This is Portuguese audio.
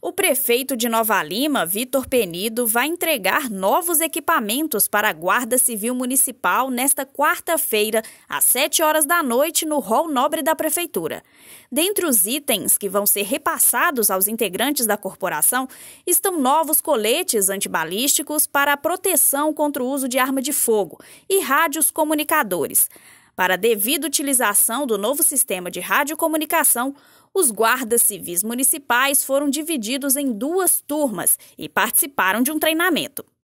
O prefeito de Nova Lima, Vitor Penido, vai entregar novos equipamentos para a Guarda Civil Municipal nesta quarta-feira, às 7 horas da noite, no Hall Nobre da Prefeitura. Dentre os itens que vão ser repassados aos integrantes da corporação estão novos coletes antibalísticos para a proteção contra o uso de arma de fogo e rádios comunicadores. Para a devida utilização do novo sistema de radiocomunicação, os guardas civis municipais foram divididos em duas turmas e participaram de um treinamento.